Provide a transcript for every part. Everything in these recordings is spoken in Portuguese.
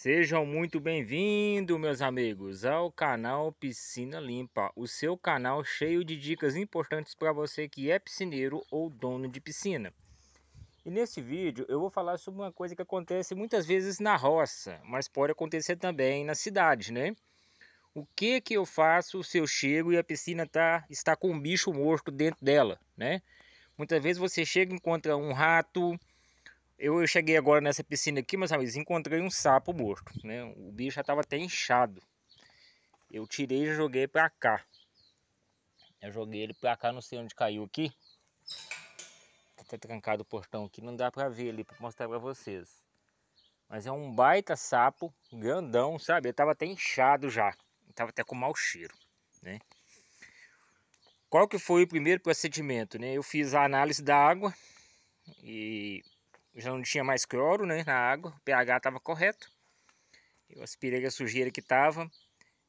Sejam muito bem-vindos, meus amigos, ao canal Piscina Limpa, o seu canal cheio de dicas importantes para você que é piscineiro ou dono de piscina. E nesse vídeo eu vou falar sobre uma coisa que acontece muitas vezes na roça, mas pode acontecer também na cidade, né? O que que eu faço se eu chego e a piscina tá, está com um bicho morto dentro dela, né? Muitas vezes você chega e encontra um rato, eu, eu cheguei agora nessa piscina aqui, meus amigos, encontrei um sapo morto, né? O bicho já estava até inchado. Eu tirei e joguei para cá. Eu joguei ele para cá, não sei onde caiu aqui. Tá, tá trancado o portão aqui, não dá para ver ali, para mostrar para vocês. Mas é um baita sapo, grandão, sabe? Ele tava até inchado já. Ele tava até com mau cheiro, né? Qual que foi o primeiro procedimento, né? Eu fiz a análise da água e já não tinha mais cloro né, na água, o pH estava correto. Eu aspirei a sujeira que estava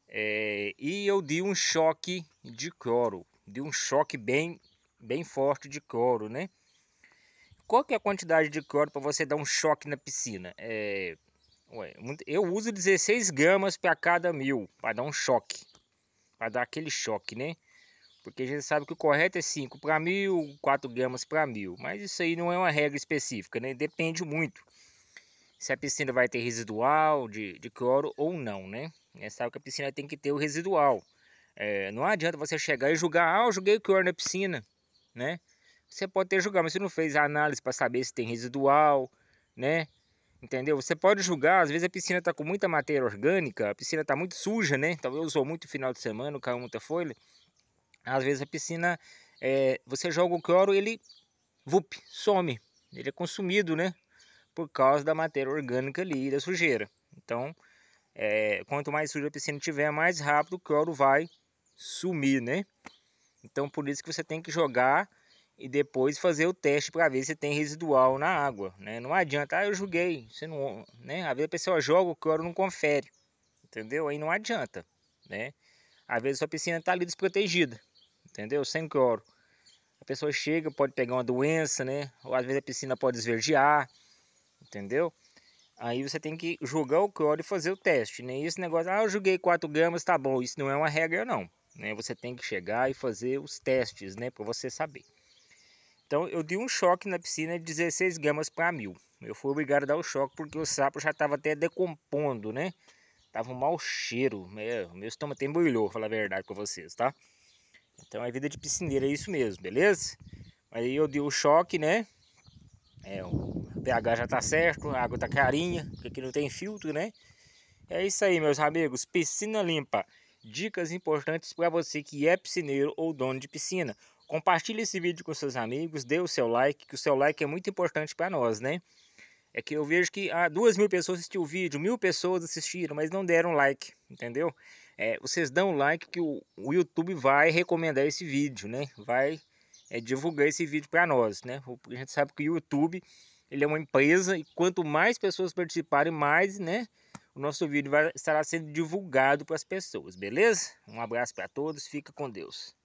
é, e eu dei um choque de cloro, dei um choque bem, bem forte de cloro, né? Qual que é a quantidade de cloro para você dar um choque na piscina? É, ué, eu uso 16 gramas para cada mil, para dar um choque, para dar aquele choque, né? Porque a gente sabe que o correto é 5 para 1.000, 4 gramas para 1.000. Mas isso aí não é uma regra específica, né? Depende muito se a piscina vai ter residual de, de cloro ou não, né? gente sabe que a piscina tem que ter o residual. É, não adianta você chegar e julgar, ah, eu joguei cloro na piscina, né? Você pode ter julgado, mas você não fez a análise para saber se tem residual, né? Entendeu? Você pode julgar, às vezes a piscina está com muita matéria orgânica, a piscina está muito suja, né? Talvez usou muito final de semana, caiu muita folha. Às vezes a piscina, é, você joga o cloro, ele vup, some. Ele é consumido, né? Por causa da matéria orgânica ali e da sujeira. Então, é, quanto mais suja a piscina tiver, mais rápido o cloro vai sumir, né? Então, por isso que você tem que jogar e depois fazer o teste para ver se tem residual na água, né? Não adianta, ah, eu joguei, você não, né? Às vezes a pessoa joga, o cloro não confere, entendeu? Aí não adianta, né? Às vezes a sua piscina está ali desprotegida, entendeu? Sem cloro. A pessoa chega, pode pegar uma doença, né? Ou às vezes a piscina pode esverdear, entendeu? Aí você tem que julgar o cloro e fazer o teste, né? E esse negócio, ah, eu julguei 4 gramas, tá bom. Isso não é uma regra, não. Né? Você tem que chegar e fazer os testes, né? Para você saber. Então eu dei um choque na piscina de 16 gramas para mil. Eu fui obrigado a dar o choque porque o sapo já estava até decompondo, né? Tava um mau cheiro. Meu, né? meu estômago até embrulhou, falar a verdade pra vocês, tá? Então é vida de piscineiro, é isso mesmo, beleza? Mas aí eu dei o choque, né? É, o pH já tá certo, a água tá carinha, porque aqui não tem filtro, né? É isso aí, meus amigos, piscina limpa. Dicas importantes para você que é piscineiro ou dono de piscina. Compartilhe esse vídeo com seus amigos, dê o seu like, que o seu like é muito importante para nós, né? É que eu vejo que ah, duas mil pessoas assistiram o vídeo, mil pessoas assistiram, mas não deram like, entendeu? É, vocês dão like que o, o YouTube vai recomendar esse vídeo, né? Vai é, divulgar esse vídeo para nós, né? A gente sabe que o YouTube ele é uma empresa e quanto mais pessoas participarem, mais, né? O nosso vídeo vai, estará sendo divulgado para as pessoas, beleza? Um abraço para todos, fica com Deus.